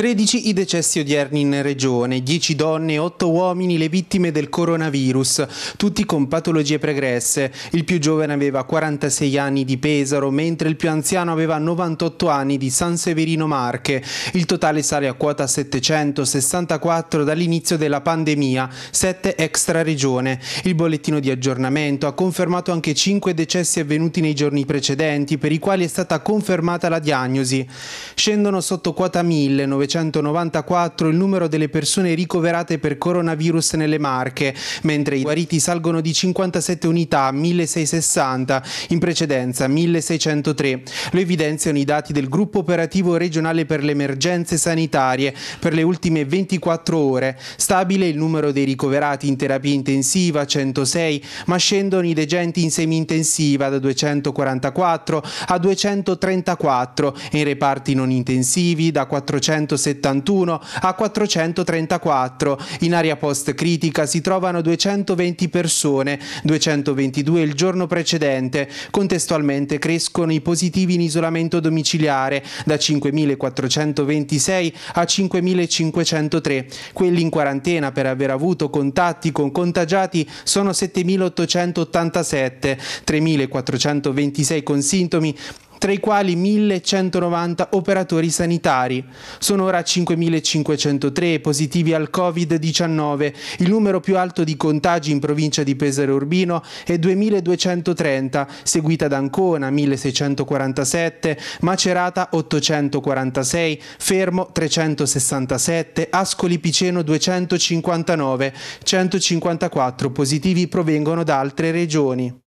13 i decessi odierni in regione, 10 donne e 8 uomini le vittime del coronavirus, tutti con patologie pregresse. Il più giovane aveva 46 anni di Pesaro, mentre il più anziano aveva 98 anni di San Severino Marche. Il totale sale a quota 764 dall'inizio della pandemia, 7 extra regione. Il bollettino di aggiornamento ha confermato anche 5 decessi avvenuti nei giorni precedenti, per i quali è stata confermata la diagnosi. Scendono sotto quota 1900 294 il numero delle persone ricoverate per coronavirus nelle Marche, mentre i guariti salgono di 57 unità, a 1660, in precedenza 1603. Lo evidenziano i dati del gruppo operativo regionale per le emergenze sanitarie per le ultime 24 ore. Stabile il numero dei ricoverati in terapia intensiva, 106, ma scendono i degenti in semi-intensiva da 244 a 234 e in reparti non intensivi da 460 471 a 434. In area post critica si trovano 220 persone, 222 il giorno precedente. Contestualmente crescono i positivi in isolamento domiciliare da 5.426 a 5.503. Quelli in quarantena per aver avuto contatti con contagiati sono 7.887, 3.426 con sintomi tra i quali 1.190 operatori sanitari. Sono ora 5.503 positivi al Covid-19, il numero più alto di contagi in provincia di Pesaro Urbino è 2.230, seguita da Ancona 1.647, Macerata 846, Fermo 367, Ascoli Piceno 259, 154 positivi provengono da altre regioni.